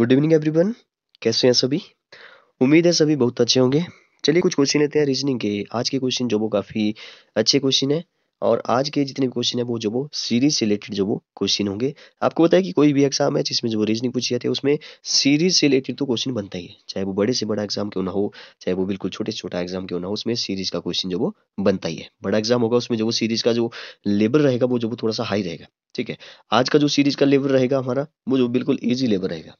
good evening everyone कैसे हैं सभी उम्मीद है सभी बहुत अच्छे होंगे चलिए कुछ क्वेश्चन लेते हैं रीजनिंग के आज के क्वेश्चन जो वो काफ़ी अच्छे क्वेश्चन है और आज के जितने क्वेश्चन है वो जो वो सीरीज से रिलेटेड जो वो क्वेश्चन होंगे आपको बताया कि कोई भी एग्जाम है जिसमें जो रीजनिंग पूछी जाती है उसमें सीरीज से रिलेटेड तो क्वेश्चन बनता ही है चाहे वो बड़े से बड़ा एग्जाम क्यों ना हो चाहे वो बिल्कुल छोटे से छोटा एग्जाम क्यों ना हो उसमें सीरीज का क्वेश्चन जो वो बनता ही है बड़ा एग्जाम होगा उसमें जो वो सीरीज का जो लेबर रहेगा वो जो वो थोड़ा सा हाई रहेगा ठीक है आज का जो सीरीज का लेवल रहेगा हमारा वो जो बिल्कुल ईजी लेवल रहेगा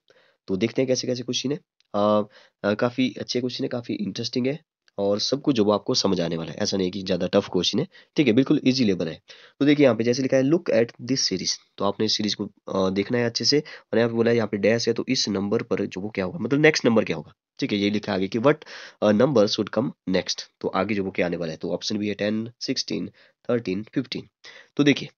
तो देखते हैं कैसे कैसे क्वेश्चन है काफ़ी अच्छे क्वेश्चन है काफ़ी इंटरेस्टिंग है और सब कुछ जो आपको समझ आने वाला है ऐसा नहीं कि ज़्यादा टफ क्वेश्चन है ठीक है बिल्कुल इजी लेवल है तो देखिए यहाँ पे जैसे लिखा है लुक एट दिस सीरीज तो आपने इस सीरीज को देखना है अच्छे से और यहाँ पे बोला है यहाँ पे डैश है तो इस नंबर पर जो वो क्या होगा मतलब नेक्स्ट नंबर क्या होगा ठीक है ये लिखा आगे कि what number should come next तो आगे जो वो क्या आने वाला है तो ऑप्शन भी है टेन सिक्सटीन थर्टीन फिफ्टीन तो देखिए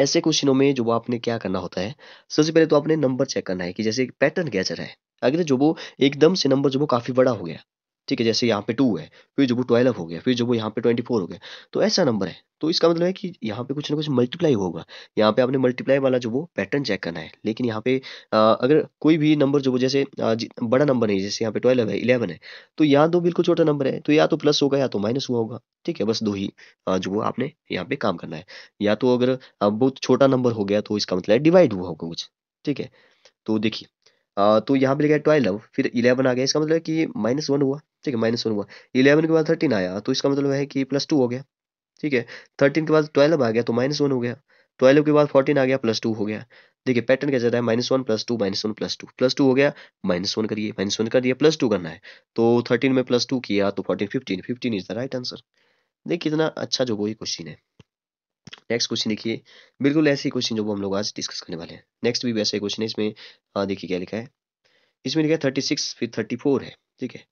ऐसे क्वेश्चनों में जो आपने क्या करना होता है सबसे पहले तो आपने नंबर चेक करना है कि जैसे पैटर्न क्या चल रहा है अगर तो जो वो एकदम से नंबर जो वो काफ़ी बड़ा हो गया ठीक है जैसे यहाँ पे टू है फिर जो वो ट्वेल्व हो गया फिर जो वो यहाँ पे ट्वेंटी फोर हो गया तो ऐसा नंबर है तो इसका मतलब है कि यहाँ पे कुछ ना कुछ मल्टीप्लाई होगा यहाँ पे आपने मल्टीप्लाई वाला जो वो पैटर्न चेक करना है लेकिन यहाँ पे आ, अगर कोई भी नंबर जो वो जैसे आ, बड़ा नंबर नहीं जैसे यहाँ पे ट्वेल्व है इलेवन है तो यहाँ तो बिल्कुल छोटा नंबर है तो या तो प्लस तो तो होगा या तो माइनस हुआ होगा ठीक है बस दो ही जो वो आपने यहाँ पे काम करना है या तो अगर बहुत छोटा नंबर हो गया तो इसका मतलब डिवाइड हुआ होगा कुछ ठीक है तो देखिए तो यहाँ पे लिखा है ट्वेल्व फिर इलेवन आ गया इसका मतलब है कि माइनस वन हुआ ठीक है माइनस वन हुआ इलेवन के बाद थर्टीन आया तो इसका मतलब है कि प्लस टू हो गया ठीक है थर्टीन के बाद ट्वेल्व आ गया तो माइनस वन हो गया ट्वेल्व के बाद फोर्टीन आ गया प्लस टू हो गया देखिए पैटर्न क्या जाता है minus one plus two minus one plus two plus two हो गया माइनस वन करिए माइनस वन कर दिया प्लस टू करना है तो थर्टीन में प्लस टू किया तो fourteen fifteen fifteen is the right answer देखिए कितना अच्छा जो वो क्वेश्चन है नेक्स्ट क्वेश्चन देखिए बिल्कुल ऐसे ही क्वेश्चन जो हम लोग आज डिस्कस करने वाले हैं नेक्स्ट भी वैसे क्वेश्चन है इसमें हाँ, देखिए क्या लिखा है इसमें लिखा है थर्टी सिक्स फिर थर्टी फोर है ठीक है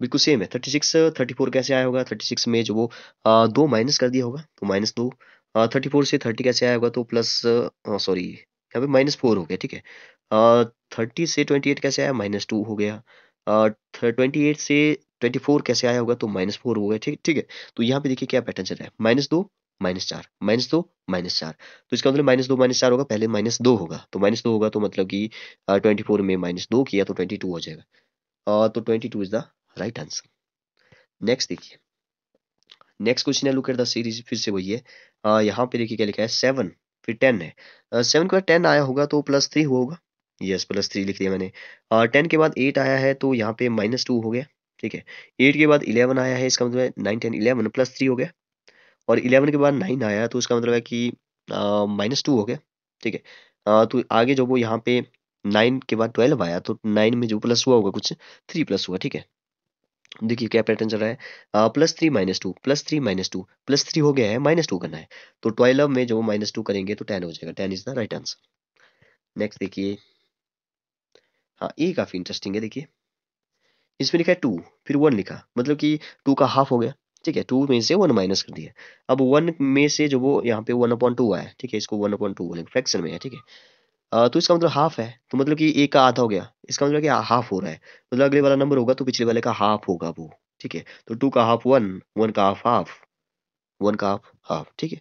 बिल्कुल सेम है थर्टी सिक्स थर्टी फोर कैसे आया होगा थर्टी सिक्स में जो वो आ, दो माइनस कर दिया होगा तो माइनस दो थर्टी फोर से थर्टी कैसे आया होगा तो प्लस सॉरी यहाँ पे माइनस फोर हो गया ठीक है थर्टी से ट्वेंटी एट कैसे आया माइनस टू हो गया ट्वेंटी एट से ट्वेंटी फोर कैसे आया होगा तो माइनस फोर हो गया ठीक ठीक है तो यहाँ पे देखिए क्या पैटर्न चल रहा है माइनस दो माइनस चार माइनस दो माइनस चार तो इसका मतलब माइनस दो माइनस चार होगा पहले माइनस दो होगा तो माइनस दो होगा तो मतलब कि ट्वेंटी फोर में माइनस दो किया तो ट्वेंटी टू हो जाएगा uh, तो twenty two is the right answer next देखिए नेक्स्ट क्वेश्चन है लुक एट द सीरीज फिर से वही है uh, यहाँ पे देखिए क्या लिखा है सेवन फिर टेन है सेवन के बाद टेन आया होगा तो प्लस थ्री होगा यस प्लस थ्री लिख दिया मैंने टेन के बाद एट आया है तो यहाँ पे माइनस टू हो गया ठीक है एट के बाद इलेवन आया है इसका मतलब nine ten eleven plus three हो गया और इलेवन के बाद नाइन आया तो उसका मतलब है कि माइनस टू हो गया ठीक है तो आगे जब वो यहाँ पे नाइन के बाद ट्वेल्व आया तो नाइन में जो प्लस हुआ होगा कुछ थ्री प्लस हुआ ठीक है देखिए क्या पैटर्न चल रहा है आ, plus three minus two plus three minus two plus three हो गया है माइनस टू करना है तो ट्वेल्व में जो माइनस टू करेंगे तो टेन हो जाएगा ten is the right answer next देखिए हाँ ये काफ़ी इंटरेस्टिंग है देखिए इसमें लिखा है टू फिर वन लिखा मतलब कि टू का हाफ हो गया ठीक है टू में से वन माइनस कर दिया अब वन में से जो वो यहाँ पे वन अपॉइंट टू आया ठीक है इसको वन अपॉइंट टू बोलेंगे फ्रैक्शन में है ठीक है तो इसका मतलब हाफ है तो मतलब कि एक का आधा हो गया इसका मतलब कि हाफ हो रहा है मतलब अगले वाला नंबर होगा तो पिछले वाले का हाफ होगा वो ठीक है तो टू का हाफ वन वन का हाफ हाफ वन का हाफ हाफ ठीक है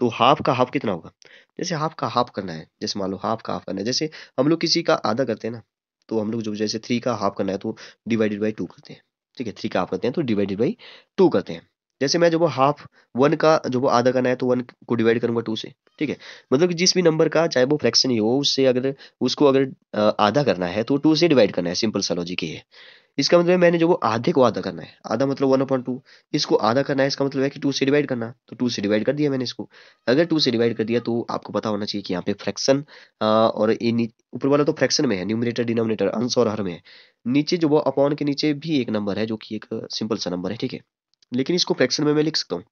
तो हाफ का हाफ कितना होगा जैसे हाफ का हाफ करना है जैसे मान लो हाफ का हाफ करना है जैसे हम लोग किसी का आधा करते हैं ना तो हम लोग जो जैसे थ्री का हाफ करना है तो डिवाइडेड बाई टू करते हैं ठीक है थ्री का हाफ करते हैं तो डिवाइडेड बाई टू करते हैं जैसे मैं जब वो हाफ वन का जो वो आधा करना है तो वन को डिवाइड करूंगा टू से ठीक है मतलब कि जिस भी नंबर का चाहे वो फ्रैक्शन ही हो उससे अगर उसको अगर आधा करना है तो टू से डिवाइड करना है सिंपल सा लॉजिक है इसका मतलब है मैंने जो वो आधे को आधा करना है आधा मतलब वन अपॉइंट टू इसको आधा करना है इसका मतलब है कि टू से डिवाइड करना तो टू से डिवाइड कर दिया मैंने इसको अगर टू से डिवाइड कर दिया तो आपको पता होना चाहिए कि यहाँ पे फ्रैक्शन और ऊपर वाला तो फ्रैक्शन में है न्यूमिनेटर डिनोमिनेटर अंश और हर में है नीचे जो वो अपॉन के नीचे भी एक नंबर है जो कि एक सिंपल सा नंबर है ठीक है लेकिन इसको फ्रैक्शन में मैं लिख सकता हूँ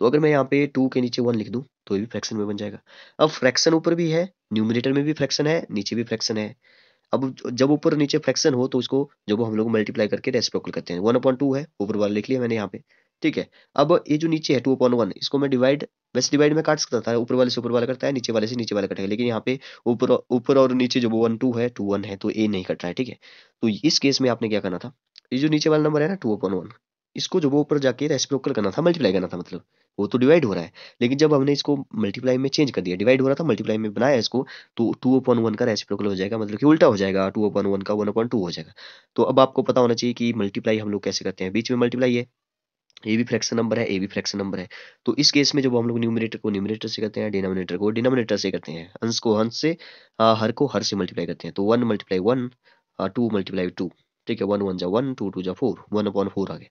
तो अगर मैं यहाँ पे टू के नीचे वन लिख दूँ तो ये भी फ्रैक्शन में बन जाएगा अब फ्रैक्शन ऊपर भी है न्यूमिनेटर में भी फ्रैक्शन है नीचे भी फ्रैक्शन है अब जब ऊपर नीचे फ्रैक्शन हो तो उसको जब हम लोग मल्टीप्लाई करके रेसिप्रोकल करते हैं वन अपॉइंट टू है ऊपर वाला लिख लिया मैंने यहाँ पे ठीक है अब ये जो नीचे है टू अपॉइंट वन इसको मैं डिवाइड वैसे डिवाइड में काट सकता था ऊपर वाले से ऊपर वाला करता है नीचे वाले से नीचे वाला कटेगा लेकिन यहाँ पे ऊपर ऊपर और नीचे जो वन टू है टू वन है तो ए नहीं कट रहा है ठीक है तो इस केस में आपने क्या करना था ये जो नीचे वाला नंबर है ना टू अपॉइंट वन इसको जब वो ऊपर जाके रेसिप्रोकल करना था मल्टीप्लाई करना था मतलब वो तो डिवाइड हो रहा है लेकिन जब हमने इसको मल्टीप्लाई में चेंज कर दिया डिवाइड हो रहा था मल्टीप्लाई में बनाया इसको तो टू अपॉन वन का रेसिप्रोकल हो जाएगा मतलब कि उल्टा हो जाएगा टू अपॉन वन का वन अपॉन टू हो जाएगा तो अब आपको पता होना चाहिए कि मल्टीप्लाई हम लोग कैसे करते हैं बीच में मल्टीप्लाई है ए भी फ्रैक्शन नंबर है ए भी फ्रैक्शन नंबर है तो इस केस में जब हम लोग न्यूमिनेटर को न्यूमिनेटर से करते हैं डिनोमिनेटर को डिनोमिनेटर से करते हैं अंश को हंस से हर को हर से मल्टीप्लाई करते हैं तो one multiply one two multiply two ठीक है वन वन जा वन टू टू जा फोर वन अपॉन फोर आ गया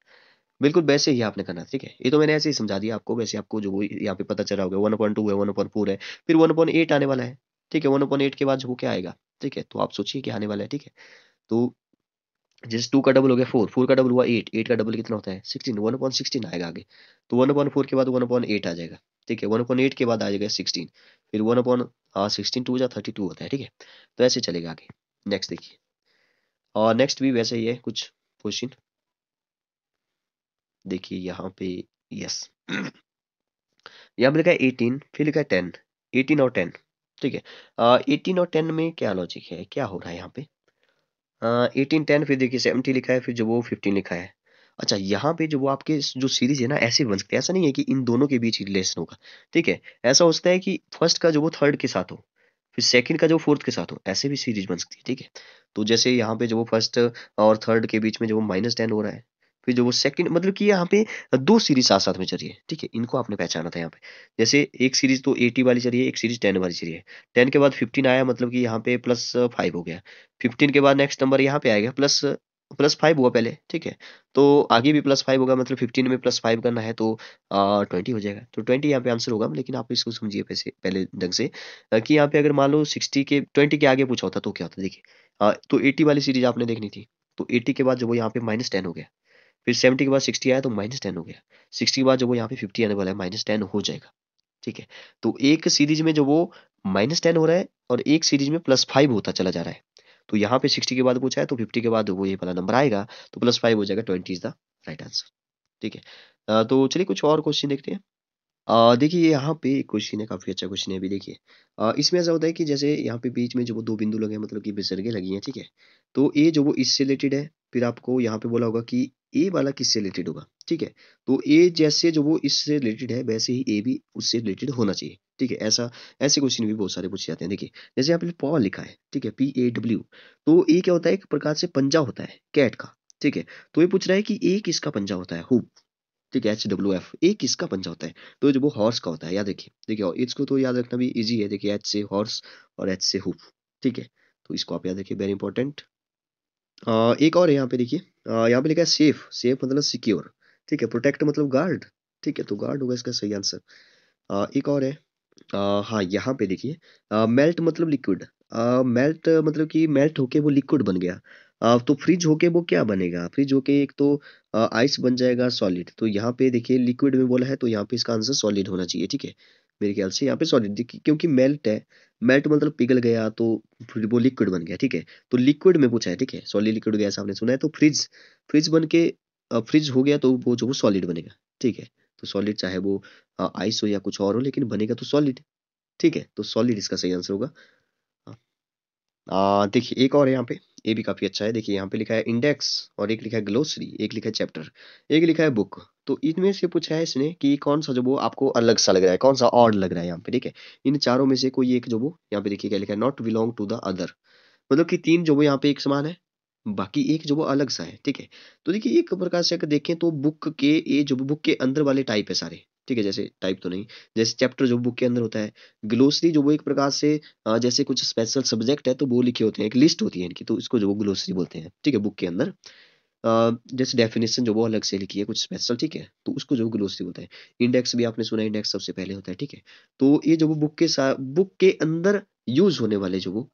बिल्कुल वैसे ही आपने करना ठीक है ये तो मैंने ऐसे ही समझा दिया आपको वैसे आपको जो यहाँ पे पता चला होगा वन पॉइंट टू है वन पॉइंट फोर है फिर वन पॉइंट एट आने वाला है ठीक है वन पॉइंट एट के बाद जो क्या आएगा ठीक है तो आप सोचिए कि आने वाला है ठीक है तो जैसे टू का डबल हो गया फोर फोर का डबल हुआ एट एट का डबल कितना होता है सिक्सटीन वन पॉइंट सिक्सटीन आएगा आगे तो वन पॉइंट फोर के बाद वन पॉइंट एट आ जाएगा ठीक है वन पॉइंट एट के बाद आ जाएगा सिक्सटीन फिर वन पॉइंट हाँ सिक्सटीन टू या थर्टी टू होता है ठीक है तो ऐसे चलेगा आगे नेक्स्ट देखिए और नेक्स्ट भी वैसे ही है कुछ क्वेश्चन देखिए यहाँ पे यस यहाँ पे लिखा है एटीन फिर लिखा है टेन एटीन और टेन ठीक है एटीन और टेन में क्या लॉजिक है क्या हो रहा है यहाँ पे एटीन टेन फिर देखिए सेवेंटी लिखा है फिर जो वो फिफ्टीन लिखा है अच्छा यहाँ पे जो वो आपके जो सीरीज है ना ऐसे बन सकते हैं ऐसा नहीं है कि इन दोनों के बीच रिलेशन होगा ठीक है ऐसा हो सकता है कि फर्स्ट का जो वो थर्ड के साथ हो फिर सेकंड का जो फोर्थ के साथ हो ऐसे भी सीरीज बन सकती है ठीक है तो जैसे यहाँ पे जो वो फर्स्ट और थर्ड के बीच में जो वो माइनस टेन हो रहा है फिर जो वो सेकंड मतलब कि यहाँ पे दो सीरीज साथ साथ में चल रही है ठीक है इनको आपने पहचाना था यहाँ पे जैसे एक सीरीज तो एटी वाली चल रही है एक सीरीज टेन वाली चल रही है टेन के बाद फिफ्टीन आया मतलब कि यहाँ पे प्लस फाइव हो गया फिफ्टीन के बाद नेक्स्ट नंबर यहाँ पे आएगा प्लस प्लस फाइव हुआ पहले ठीक है तो आगे भी प्लस फाइव होगा मतलब फिफ्टीन में प्लस फाइव करना है तो ट्वेंटी हो जाएगा तो ट्वेंटी यहाँ पे आंसर होगा लेकिन आप इसको समझिए पैसे पहले ढंग से कि यहाँ पे अगर मान लो सिक्सटी के ट्वेंटी के आगे पूछा होता तो क्या होता देखिए तो एटी वाली सीरीज आपने देखनी थी तो एटी के बाद जो वो यहाँ पे माइनस टेन हो गया फिर सेवेंटी के बाद सिक्सटी आया तो माइनस टेन हो गया सिक्सटी के बाद जब वो यहाँ पे फिफ्टी आने वाला है माइनस टेन हो जाएगा ठीक है तो एक सीरीज में जो वो माइनस टेन हो रहा है और एक सीरीज में प्लस फाइव होता चला जा रहा है तो यहाँ पे सिक्सटी के बाद कुछ है तो फिफ्टी के बाद वो ये वाला नंबर आएगा तो प्लस फाइव हो जाएगा twenty is the right answer ठीक है तो चलिए कुछ और क्वेश्चन देखते हैं देखिए यहाँ पे एक क्वेश्चन है काफ़ी अच्छा क्वेश्चन है अभी देखिए इसमें ऐसा होता है कि जैसे यहाँ पे बीच में जो वो दो बिंदु लगे हैं मतलब कि बिजर्गे लगी हैं ठीक है तो ये जो वो इससे रिलेटेड है फिर आपको यहाँ पे बोला होगा कि ए वाला किससे रिलेटेड होगा ठीक है तो ए जैसे जो वो इससे रिलेटेड है वैसे ही ए भी उससे रिलेटेड होना चाहिए ठीक है ऐसा ऐसे क्वेश्चन भी बहुत सारे पूछे जाते हैं देखिए जैसे यहाँ पे पॉ लिखा है ठीक है पी ए डब्ल्यू तो ए क्या होता है एक प्रकार से पंजा होता है कैट का ठीक है तो ये पूछ रहा है कि ए किसका पंजा होता है हु ठीक है एच डब्ल्यू एफ ए किसका पंजा होता है तो जो वो हॉर्स का होता है याद रखिए देखिए इसको तो याद रखना भी ईजी है देखिए एच से हॉर्स और एच से हु ठीक है तो इसको आप याद रखिए वेरी इंपॉर्टेंट एक और है यहाँ पे देखिए यहाँ पे लिखा है सेफ सेफ मतलब सिक्योर ठीक है प्रोटेक्ट मतलब गार्ड ठीक है तो गार्ड होगा इसका सही आंसर एक और है हाँ यहाँ पे देखिए मेल्ट मतलब लिक्विड मेल्ट मतलब कि मेल्ट होके वो लिक्विड बन गया आ, तो फ्रिज होके वो क्या बनेगा फ्रिज होके एक तो आइस बन जाएगा सॉलिड तो यहाँ पे देखिए लिक्विड में बोला है तो यहाँ पे इसका आंसर सॉलिड होना चाहिए ठीक है मेरे ख्याल से यहाँ पे सॉलिड क्योंकि मेल्ट है मेल्ट मतलब पिघल गया तो फिर वो लिक्विड बन गया ठीक है तो लिक्विड में पूछा है ठीक है सॉलिड लिक्विड गया आपने सुना है तो फ्रिज फ्रिज बन के फ्रिज हो गया तो वो जो वो सॉलिड बनेगा ठीक है तो सॉलिड चाहे वो आइस हो या कुछ और हो लेकिन बनेगा तो सॉलिड ठीक है तो सॉलिड इसका सही आंसर होगा देखिए एक और है यहाँ पे ये भी काफ़ी अच्छा है देखिए यहाँ पे लिखा है इंडेक्स और एक लिखा है ग्लोसरी एक लिखा है चैप्टर एक लिखा है बुक तो इनमें से पूछा है इसने कि कौन सा जो वो आपको अलग सा लग रहा है कौन सा ऑर्ड लग रहा है यहाँ पे ठीक है इन चारों में से कोई एक जो वो यहाँ पे देखिए क्या लिखा है not belong to the other मतलब की तीन जो वो यहाँ पे एक समान है बाकी एक जो वो अलग सा है ठीक है तो देखिए एक प्रकार से अगर देखें तो बुक के ये जो बुक के अंदर वाले टाइप है सारे ठीक है जैसे टाइप तो नहीं जैसे चैप्टर जो बुक के अंदर होता है ग्लोसरी जो वो एक प्रकार से जैसे कुछ स्पेशल सब्जेक्ट है तो वो लिखे होते हैं एक लिस्ट होती है इनकी तो इसको जो वो ग्लोसरी बोलते हैं ठीक है बुक के अंदर जैसे डेफिनेशन जो वो अलग से लिखी है कुछ स्पेशल ठीक है तो उसको जो ग्लोसरी बोलते हैं इंडेक्स भी आपने सुना इंडेक्स सबसे पहले होता है ठीक है तो ये जो वो बुक के बुक के अंदर यूज होने वाले जो वो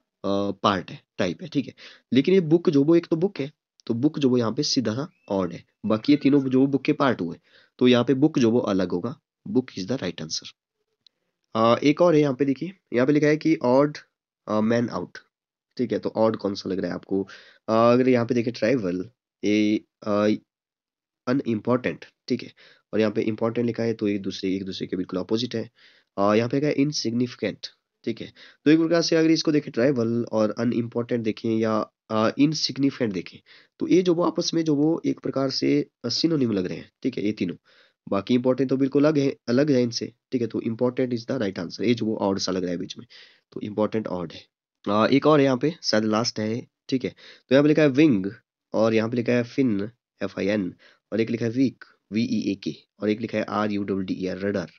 पार्ट है टाइप है ठीक है लेकिन ये बुक जो वो एक तो बुक है तो बुक जो वो यहाँ पे सीधा सा ऑड है बाकी ये तीनों जो वो बुक के पार्ट हुए तो यहाँ पे बुक जो वो अलग होगा book is the right answer एक और है यहाँ पे देखिए यहाँ पे लिखा है कि ऑड मैन आउट ठीक है तो ऑड कौन सा लग रहा है आपको आ, अगर यहाँ पे देखिए ट्राइवल ए अन इम्पॉर्टेंट ठीक है और यहाँ पे इम्पॉर्टेंट लिखा है तो एक दूसरे एक दूसरे के बिल्कुल अपोजिट है यहाँ पे लिखा है इनसिग्निफिकेंट ठीक है तो एक प्रकार से अगर इसको देखें ट्राइबल और अनइम्पॉर्टेंट देखें या इनसिग्निफिकेंट देखें तो ये जो वो आपस में जो वो एक प्रकार से सिनोनिम लग रहे हैं ठीक है ये तीनों बाकी इंपॉर्टेंट तो बिल्कुल अलग है अलग है इनसे ठीक है तो important is the right answer ये जो वो ऑर्ड सा लग रहा है बीच में तो इंपॉर्टेंट ऑर्ड है आ, एक और यहाँ पे शायद लास्ट है ठीक है तो यहाँ पे लिखा है विंग और यहाँ पे लिखा है फिन एफ आई एन और एक लिखा है वीक वी ई ए के और एक लिखा है R U W D R rudder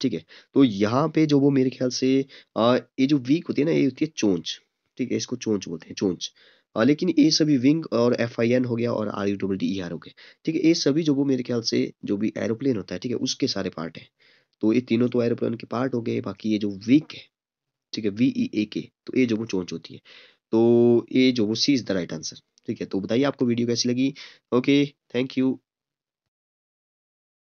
ठीक है तो यहाँ पे जो वो मेरे ख्याल से आ, ये जो वीक होती है ना ये होती है चोंच ठीक है इसको चोंच बोलते हैं चोंच आ, लेकिन ये सभी विंग और एफ आई एन हो गया और R U W D E R हो गया ठीक है ये सभी जो वो मेरे ख्याल से जो भी एरोप्लेन होता है ठीक है उसके सारे पार्ट हैं तो ये तीनों तो एरोप्लेन के पार्ट हो गए बाकी ये जो वीक है ठीक है वी ई ए के तो ये जो वो चोंच होती है तो ये जो वो C is the right answer ठीक है तो बताइए आपको वीडियो कैसी लगी ओके थैंक यू